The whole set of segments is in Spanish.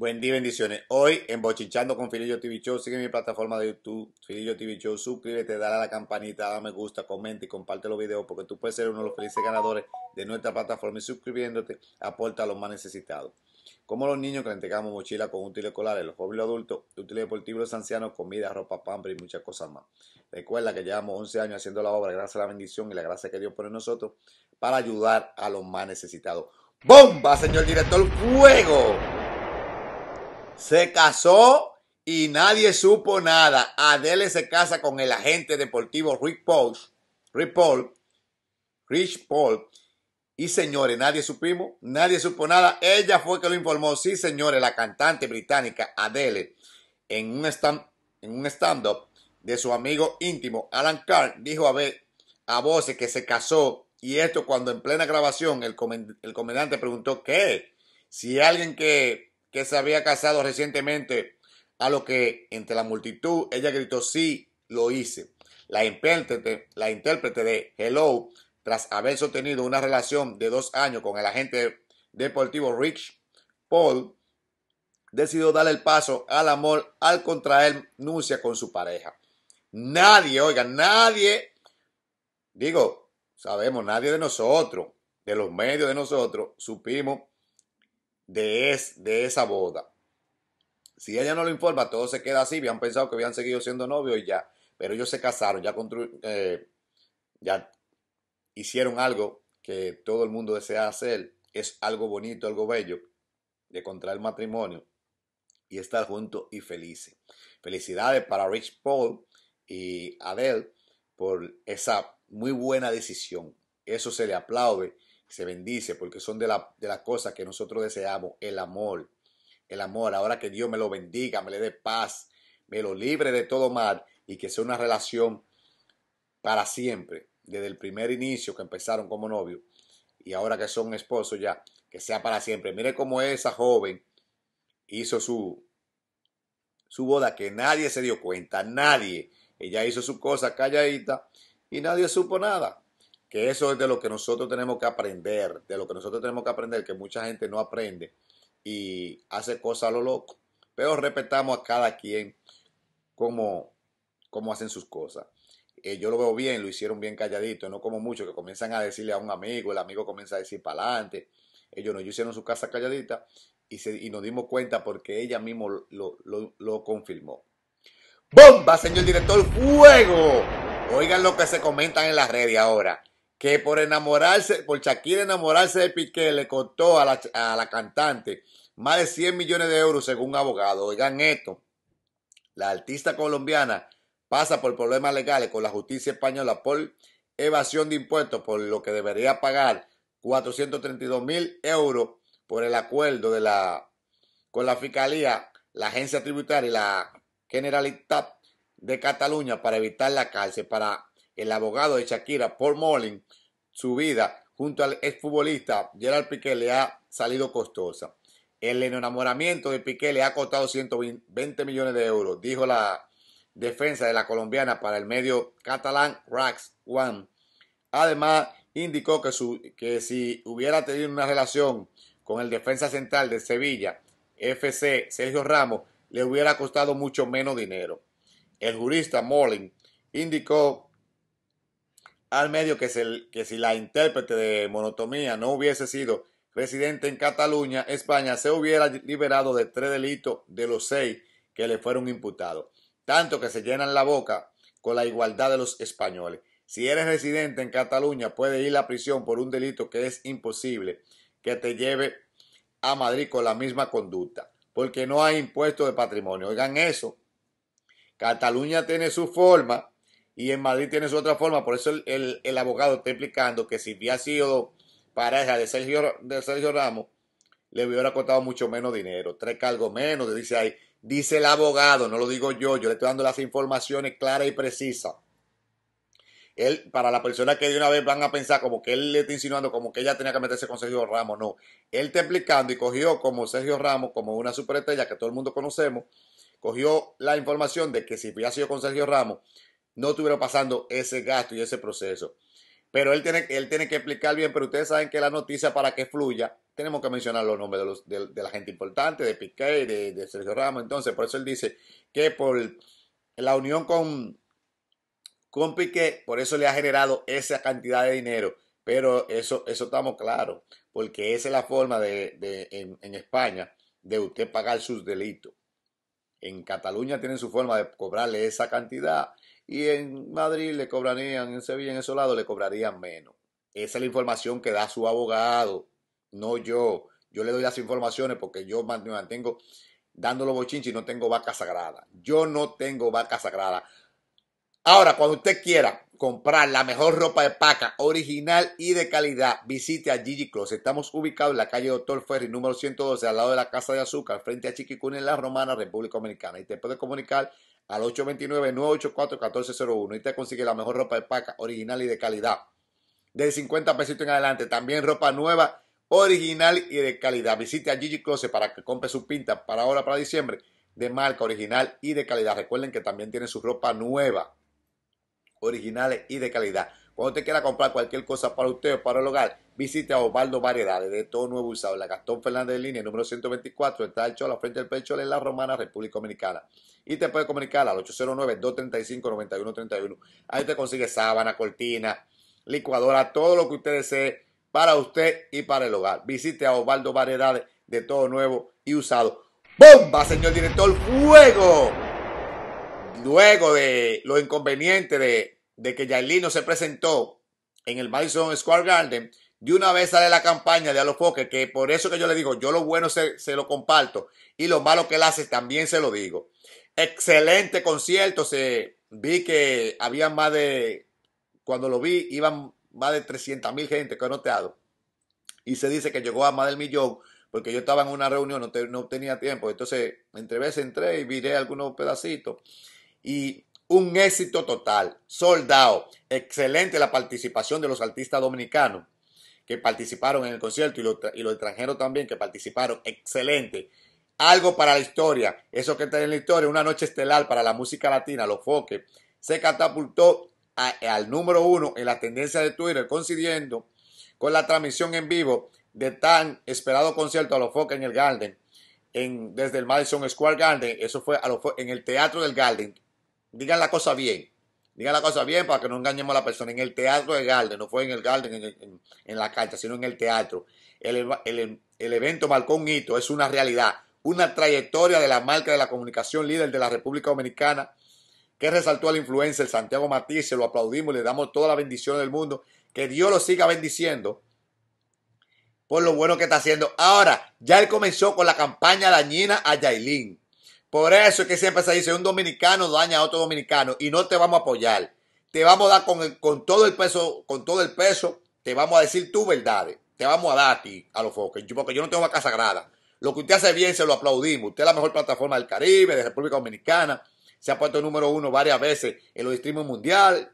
Buen día, bendiciones. Hoy en Bochinchando con Filillo TV Show, sigue mi plataforma de YouTube, Filillo TV Show, suscríbete, dale a la campanita, dale me gusta, comenta y comparte los videos porque tú puedes ser uno de los felices ganadores de nuestra plataforma y suscribiéndote aporta a los más necesitados. Como los niños que le entregamos mochila con útiles escolares, los jóvenes adultos, útiles deportivos, los ancianos, comida, ropa, pamper y muchas cosas más. Recuerda que llevamos 11 años haciendo la obra gracias a la bendición y la gracia que Dios pone en nosotros para ayudar a los más necesitados. ¡Bomba, señor director! ¡Fuego! se casó y nadie supo nada. Adele se casa con el agente deportivo Rick Paul. Rick Paul. Rich Paul. Y señores, nadie supimos, nadie supo nada. Ella fue que lo informó. Sí, señores, la cantante británica Adele, en un stand-up de su amigo íntimo Alan Carr, dijo a, ver, a voces que se casó. Y esto cuando en plena grabación el, comandante preguntó qué. Si alguien que que se había casado recientemente, a lo que entre la multitud ella gritó, sí, lo hice. La intérprete, de Hello, tras haber sostenido una relación de dos años con el agente deportivo Rich Paul, decidió darle el paso al amor al contraer nuncia con su pareja. Nadie, oiga, nadie, digo, sabemos, nadie de nosotros, de los medios de nosotros, supimos de, es, de esa boda. Si ella no lo informa, todo se queda así. Habían pensado que habían seguido siendo novios y ya. Pero ellos se casaron, ya, eh, ya hicieron algo que todo el mundo desea hacer. Es algo bonito, algo bello de contraer matrimonio y estar juntos y felices. Felicidades para Rich Paul y Adele por esa muy buena decisión. Eso se le aplaude se bendice porque son de, la, de las cosas que nosotros deseamos, el amor, el amor, ahora que Dios me lo bendiga, me le dé paz, me lo libre de todo mal y que sea una relación para siempre, desde el primer inicio que empezaron como novio y ahora que son esposos ya, que sea para siempre. Mire cómo esa joven hizo su, su boda, que nadie se dio cuenta, nadie. Ella hizo su cosa calladita y nadie supo nada que eso es de lo que nosotros tenemos que aprender, de lo que nosotros tenemos que aprender, que mucha gente no aprende y hace cosas a lo loco. Pero respetamos a cada quien cómo, hacen sus cosas. Eh, yo lo veo bien, lo hicieron bien calladito, no como muchos que comienzan a decirle a un amigo, el amigo comienza a decir para adelante. Ellos no, ellos hicieron su casa calladita y, nos dimos cuenta porque ella mismo lo, lo, lo confirmó. ¡Bomba, señor director! ¡Fuego! Oigan lo que se comentan en las redes ahora que por enamorarse, por Shakira enamorarse de Piqué, le costó a la, cantante más de 100 millones de euros según un abogado. Oigan esto, la artista colombiana pasa por problemas legales con la justicia española por evasión de impuestos, por lo que debería pagar 432 mil euros por el acuerdo de la, con la Fiscalía, la Agencia Tributaria y la Generalitat de Cataluña para evitar la cárcel. Para el abogado de Shakira, Paul Molin, su vida junto al exfutbolista Gerard Piqué le ha salido costosa. El enamoramiento de Piqué le ha costado 120 millones de euros, dijo la defensa de la colombiana para el medio catalán Rax One. Además, indicó que, si hubiera tenido una relación con el defensa central de Sevilla, FC Sergio Ramos, le hubiera costado mucho menos dinero. El jurista Molin indicó al medio que, si la intérprete de monotomía no hubiese sido residente en Cataluña, España se hubiera liberado de tres delitos de los seis que le fueron imputados, tanto que se llenan la boca con la igualdad de los españoles. Si eres residente en Cataluña, puedes ir a prisión por un delito que es imposible que te lleve a Madrid con la misma conducta, porque no hay impuesto de patrimonio. Oigan eso. Cataluña tiene su forma y en Madrid tiene su otra forma. Por eso el, abogado está explicando que si hubiera sido pareja de Sergio, de Sergio Ramos, le hubiera costado mucho menos dinero, tres cargos menos, dice ahí. Dice el abogado, no lo digo yo, yo le estoy dando las informaciones claras y precisas. Él, para la persona que de una vez van a pensar como que él le está insinuando, como que ella tenía que meterse con Sergio Ramos, no. Él está explicando y cogió como Sergio Ramos, como una superestrella que todo el mundo conocemos, cogió la información de que si hubiera sido con Sergio Ramos, no estuvieron pasando ese gasto y ese proceso. Pero él tiene, él tiene que explicar bien, pero ustedes saben que la noticia para que fluya, tenemos que mencionar los nombres de, de, la gente importante, de Piqué, de, de, Sergio Ramos. Entonces, por eso él dice que por la unión con, con Piqué, por eso le ha generado esa cantidad de dinero. Pero eso, eso estamos claro, porque esa es la forma de, en, en España de usted pagar sus delitos. En Cataluña tienen su forma de cobrarle esa cantidad y en Madrid le cobrarían, en Sevilla, en esos lados, le cobrarían menos. Esa es la información que da su abogado, no yo. Yo le doy las informaciones porque yo me mantengo dándolo los no tengo vaca sagrada. Yo no tengo vaca sagrada. Ahora, cuando usted quiera comprar la mejor ropa de paca, original y de calidad, visite a Gigi Closet. Estamos ubicados en la calle Doctor Ferry, número 112, al lado de la Casa de Azúcar, frente a Chiquicuna, en la Romana, República Dominicana. Y te puede comunicar al 829-984-1401 y te consigue la mejor ropa de paca, original y de calidad. De 50 pesitos en adelante, también ropa nueva, original y de calidad. Visite a Gigi Closet para que compre su pinta para ahora, para diciembre, de marca original y de calidad. Recuerden que también tiene su ropa nueva, original y de calidad. Cuando usted quiera comprar cualquier cosa para usted o para el hogar, visite a Osvaldo Variedades de todo nuevo usado. La Gastón Fernández de Línea, número 124, está hecho a la frente del pecho en La Romana, República Dominicana. Y te puede comunicar al 809-235-9131. Ahí te consigue sábana, cortina, licuadora, todo lo que usted desee para usted y para el hogar. Visite a Osvaldo Variedades de todo nuevo y usado. ¡Bomba, señor director! ¡Fuego! Luego de los inconvenientes de de que Yailin se presentó en el Madison Square Garden, y una vez sale la campaña de A los que por eso que yo le digo, yo lo bueno se, lo comparto y lo malo que él hace también se lo digo. Excelente concierto, se, vi que había más de, cuando lo vi, iban más de 300 mil gente que he notado. Y se dice que llegó a más del millón, porque yo estaba en una reunión, no, no tenía tiempo. Entonces, entre veces entré y miré algunos pedacitos. Y un éxito total, soldado. Excelente la participación de los artistas dominicanos que participaron en el concierto y, los, extranjeros también que participaron. Excelente. Algo para la historia. Eso que está en la historia, una noche estelar para la música latina, los foques, se catapultó al número uno en la tendencia de Twitter, coincidiendo con la transmisión en vivo de tan esperado concierto a los foques en el Garden. En, desde el Madison Square Garden, eso fue en el Teatro del Garden, digan la cosa bien. Digan la cosa bien para que no engañemos a la persona. En el teatro de Garden, no fue en el Garden, en, la cancha, sino en el teatro. El, evento marcó un hito, es una realidad, una trayectoria de la marca de la comunicación líder de la República Dominicana que resaltó a la influencia el Santiago Matiz, se lo aplaudimos, le damos toda la bendición del mundo, que Dios lo siga bendiciendo por lo bueno que está haciendo. Ahora, ya él comenzó con la campaña dañina a Yailin. Por eso es que siempre se dice, un dominicano daña a otro dominicano y no te vamos a apoyar. Te vamos a dar con, todo el peso, con todo el peso, te vamos a decir tu verdad. Te vamos a dar a ti, a los focos porque yo no tengo casa sagrada. Lo que usted hace bien se lo aplaudimos. Usted es la mejor plataforma del Caribe, de República Dominicana. Se ha puesto número uno varias veces en los distritos mundial.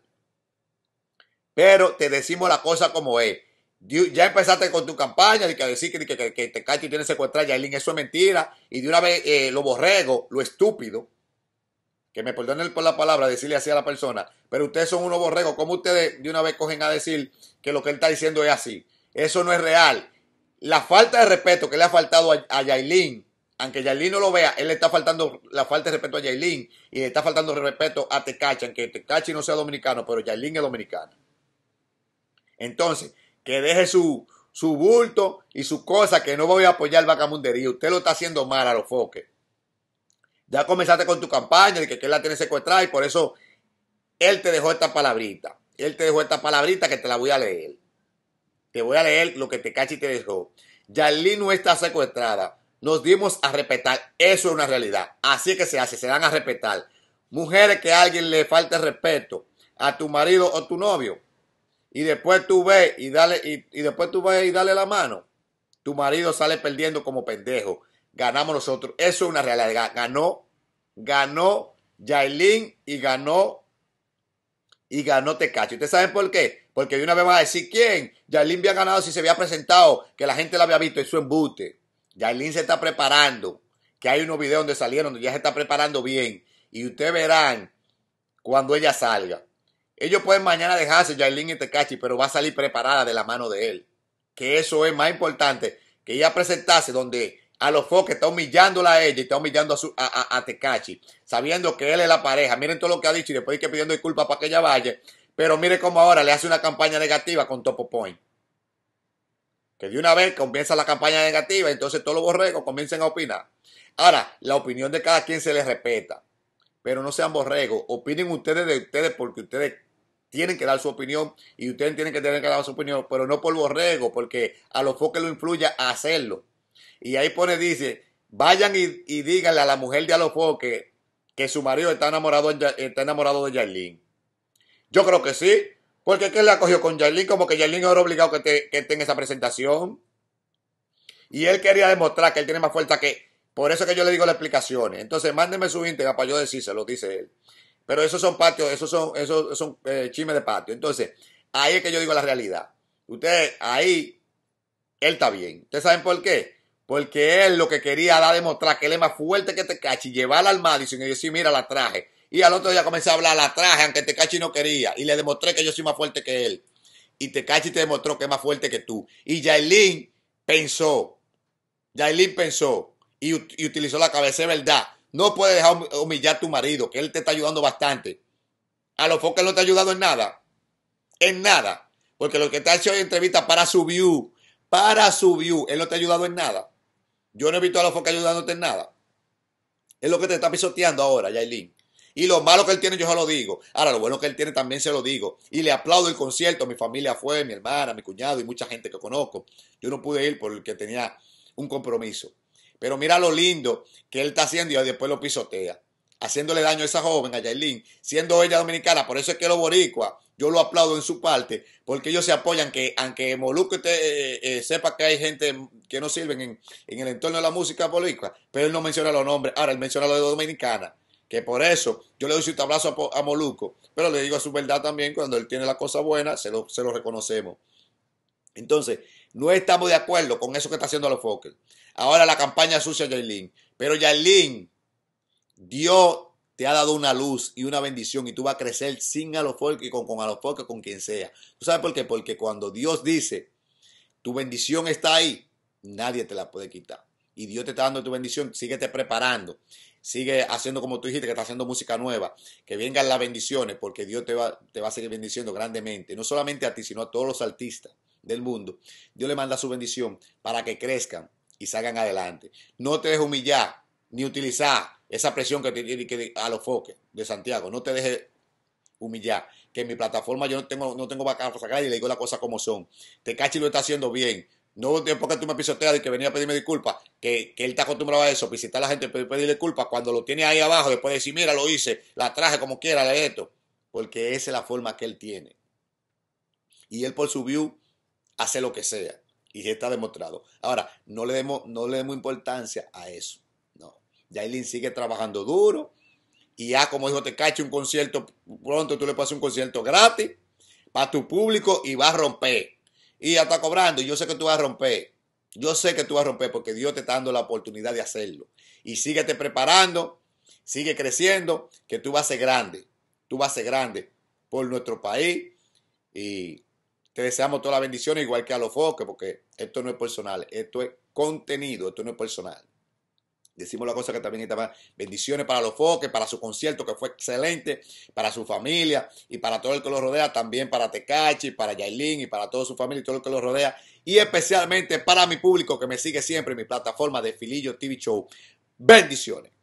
Pero te decimos la cosa como es ya empezaste con tu campaña de que decir que, que, que, te a y Yailin, eso es mentira. Y de una vez eh, lo borrego, lo estúpido, que me perdonen por la palabra decirle así a la persona, pero ustedes son unos borregos. ¿Cómo ustedes de una vez cogen a decir que lo que él está diciendo es así? Eso no es real. La falta de respeto que le ha faltado a, Yailin, aunque Yailin no lo vea, él le está faltando la falta de respeto a Yailin y le está faltando respeto a Tecachi, aunque Tecachi no sea dominicano, pero Yailin es dominicano Entonces, que deje su, su bulto y su cosa, que no voy a apoyar vacamundería. Usted lo está haciendo mal a los foques. Ya comenzaste con tu campaña de que, que la tiene secuestrada y por eso él te dejó esta palabrita. Él te dejó esta palabrita que te la voy a leer. Te voy a leer lo que te y te dejó. Yalí no está secuestrada. Nos dimos a respetar. Eso es una realidad. Así que se hace, se dan a respetar. Mujeres que a alguien le falte respeto, a tu marido o tu novio, y después tú ves y dale y, después tú y dale la mano, tu marido sale perdiendo como pendejo. Ganamos nosotros. Eso es una realidad. Ganó, ganó Yailin y ganó y ganó Tecachi. ¿Ustedes saben por qué? Porque de una vez van a decir quién. Yailin había ganado si se había presentado, que la gente la había visto. y su embute. Yailin se está preparando. Que hay unos videos donde salieron, ya se está preparando bien. Y ustedes verán cuando ella salga. Ellos pueden mañana dejarse Jailin y Tecachi, pero va a salir preparada de la mano de él. Que eso es más importante que ella presentase donde a los foques está humillándola a ella y está humillando a, su, a, sabiendo que él es la pareja. Miren todo lo que ha dicho y después hay que pidiendo disculpas para que ella vaya. Pero mire cómo ahora le hace una campaña negativa con Topo Point. Que de una vez comienza la campaña negativa, entonces todos los borregos comiencen a opinar. Ahora, la opinión de cada quien se les respeta. Pero no sean borregos. Opinen ustedes de ustedes porque ustedes tienen que dar su opinión y ustedes tienen que tener que dar su opinión, pero no por borrego, porque a los foques lo influya a hacerlo. Y ahí pone, dice, vayan y, díganle a la mujer de a los foques que su marido está enamorado, está enamorado de Yailin. Yo creo que sí, porque él le ha con Yailin? Como que Yailin era obligado que, te, esa presentación. Y él quería demostrar que él tiene más fuerza que... Por eso que yo le digo las explicaciones. Entonces, mándeme su íntegra para yo decírselo, dice él. Pero esos son patios, esos son, esos son eh, chimes de patio. Entonces, ahí es que yo digo la realidad. Usted, ahí, él está bien. ¿Ustedes saben por qué? Porque él lo que quería era demostrar que él es más fuerte que te cachi, llevarla al Madison y decir, mira, la traje. Y al otro día comencé a hablar, la traje, aunque Tecachi no quería. Y le demostré que yo soy más fuerte que él. Y Tecachi te demostró que es más fuerte que tú. Y Yailin pensó, Yailin pensó y, y utilizó la cabeza de verdad no puedes dejar humillar a tu marido, que él te está ayudando bastante. A los focas no te ha ayudado en nada. En nada. Porque lo que te ha hecho es entrevista para su view. Para su view. Él no te ha ayudado en nada. Yo no he visto a los focas ayudándote en nada. Es lo que te está pisoteando ahora, Yailin. Y lo malo que él tiene, yo se lo digo. Ahora, lo bueno que él tiene también se lo digo. Y le aplaudo el concierto. Mi familia fue, mi hermana, mi cuñado y mucha gente que conozco. Yo no pude ir porque tenía un compromiso. Pero mira lo lindo que él está haciendo y después lo pisotea, haciéndole daño a esa joven, a Yailin, siendo ella dominicana. Por eso es que los boricua yo lo aplaudo en su parte, porque ellos se apoyan que, aunque Moluco eh, eh, sepa que hay gente que no sirve en, el entorno de la música boricua, pero él no menciona los nombres. Ahora, él menciona lo de dominicana. Que por eso yo le doy su abrazo a, Moluco, pero le digo a su verdad también, cuando él tiene la cosa buena, se lo, reconocemos. Entonces, no estamos de acuerdo con eso que está haciendo los Fokker ahora la campaña sucia, Yailin. Pero Yailin, Dios te ha dado una luz y una bendición y tú vas a crecer sin a los y con, con folk, con quien sea. ¿Tú sabes por qué? Porque cuando Dios dice, tu bendición está ahí, nadie te la puede quitar. Y Dios te está dando tu bendición, síguete preparando, sigue haciendo como tú dijiste, que está haciendo música nueva, que vengan las bendiciones, porque Dios te te va a seguir bendiciendo grandemente, no solamente a ti, sino a todos los artistas del mundo. Dios le manda su bendición para que crezcan, y salgan adelante. No te dejes humillar ni utilizar esa presión que tiene que a los foques de Santiago. No te dejes humillar. Que en mi plataforma yo no tengo, no tengo vacas para sacar y le digo las cosas como son. te cachi lo está haciendo bien. No porque tú me pisoteas y que venía a pedirme disculpas, que, él está acostumbrado a eso, visitar a la gente, pedirle disculpas, cuando lo tiene ahí abajo, después de decir, mira, lo hice, la traje como quiera, le esto. Porque esa es la forma que él tiene. Y él por su view hace lo que sea y se está demostrado. Ahora, no le demos, no le demos importancia a eso. No. Yailin sigue trabajando duro. Y ya, como dijo te cacho un concierto pronto, tú le pasas un concierto gratis para tu público y vas a romper. Y ya está cobrando. Yo sé que tú vas a romper. Yo sé que tú vas a romper porque Dios te está dando la oportunidad de hacerlo. Y síguete preparando, sigue creciendo, que tú vas a ser grande. Tú vas a ser grande por nuestro país. Y te deseamos toda la bendición, igual que a los foques, porque esto no es personal, esto es contenido, esto no es personal. Decimos la cosa que también estaba. Bendiciones para los foques, para su concierto que fue excelente, para su familia y para todo el que los rodea, también para Tecachi, para Yailin y para toda su familia y todo el que los rodea. Y especialmente para mi público que me sigue siempre en mi plataforma de Filillo TV Show. Bendiciones.